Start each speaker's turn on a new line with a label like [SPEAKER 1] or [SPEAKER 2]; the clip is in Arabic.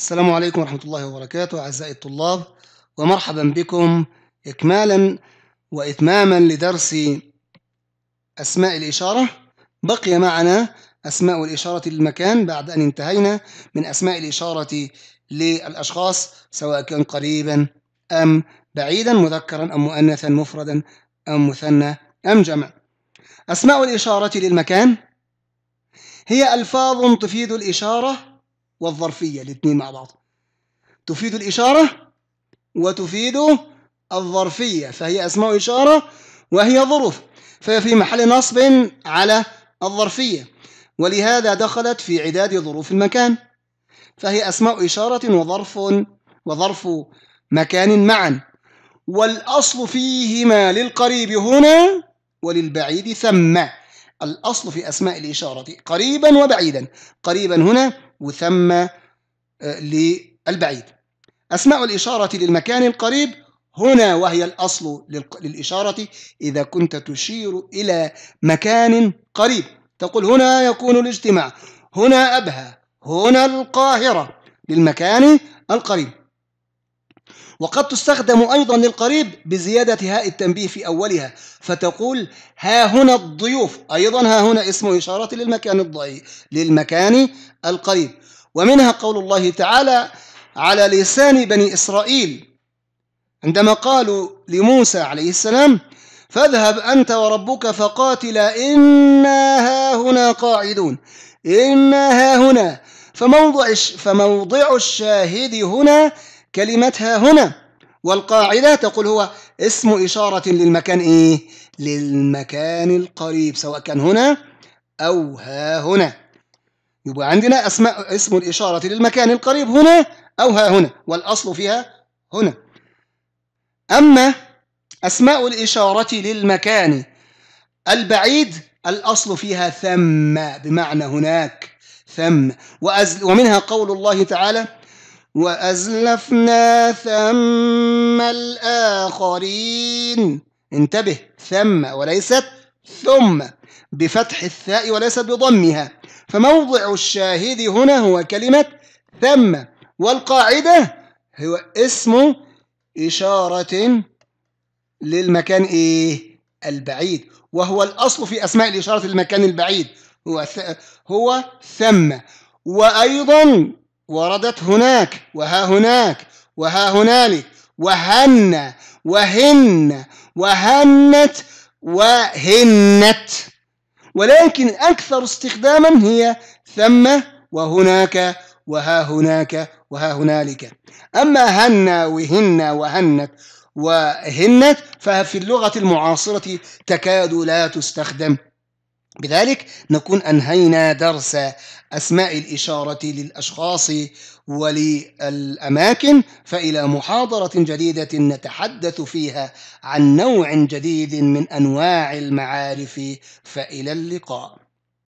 [SPEAKER 1] السلام عليكم ورحمة الله وبركاته أعزائي الطلاب ومرحبا بكم إكمالا وإتماما لدرس أسماء الإشارة بقي معنا أسماء الإشارة للمكان بعد أن انتهينا من أسماء الإشارة للأشخاص سواء كان قريبا أم بعيدا مذكرا أم مؤنثا مفردا أم مثنى أم جمع أسماء الإشارة للمكان هي ألفاظ تفيد الإشارة والظرفية الاثنين مع بعض تفيد الإشارة وتفيد الظرفية فهي أسماء إشارة وهي ظروف فهي في محل نصب على الظرفية ولهذا دخلت في عداد ظروف المكان فهي أسماء إشارة وظرف وظرف مكان معا والأصل فيهما للقريب هنا وللبعيد ثم الأصل في أسماء الإشارة قريبا وبعيدا قريبا هنا وثم آه، للبعيد أسماء الإشارة للمكان القريب هنا وهي الأصل للإشارة إذا كنت تشير إلى مكان قريب تقول هنا يكون الاجتماع هنا أبها هنا القاهرة للمكان القريب وقد تستخدم أيضا للقريب بزيادة هاء التنبيه في أولها فتقول ها هنا الضيوف أيضا ها هنا اسم إشارة للمكان الضعيف للمكان القريب ومنها قول الله تعالى على لسان بني إسرائيل عندما قالوا لموسى عليه السلام فاذهب أنت وربك فقاتلا إنا ها هنا قاعدون إنا هنا فموضع فموضع الشاهد هنا كلمتها هنا والقاعدة تقول هو اسم إشارة للمكان إيه؟ للمكان القريب سواء كان هنا أو ها هنا يبقى عندنا أسماء اسم الإشارة للمكان القريب هنا أو ها هنا والأصل فيها هنا أما أسماء الإشارة للمكان البعيد الأصل فيها ثم بمعنى هناك ثم ومنها قول الله تعالى وأزلفنا ثم الآخرين انتبه ثم وليست ثم بفتح الثاء وليست بضمها فموضع الشاهد هنا هو كلمة ثم والقاعدة هو اسم إشارة للمكان إيه البعيد وهو الأصل في أسماء الإشارة للمكان البعيد هو هو ثم وأيضا وردت هناك وها هناك وها هنالك وهن وهن وهنت وهنت ولكن أكثر استخداما هي ثم وهناك وها هناك وها هنالك أما هن وهن وهنت وهنت ففي اللغة المعاصرة تكاد لا تستخدم بذلك نكون أنهينا درس أسماء الإشارة للأشخاص وللأماكن فإلى محاضرة جديدة نتحدث فيها عن نوع جديد من أنواع المعارف فإلى اللقاء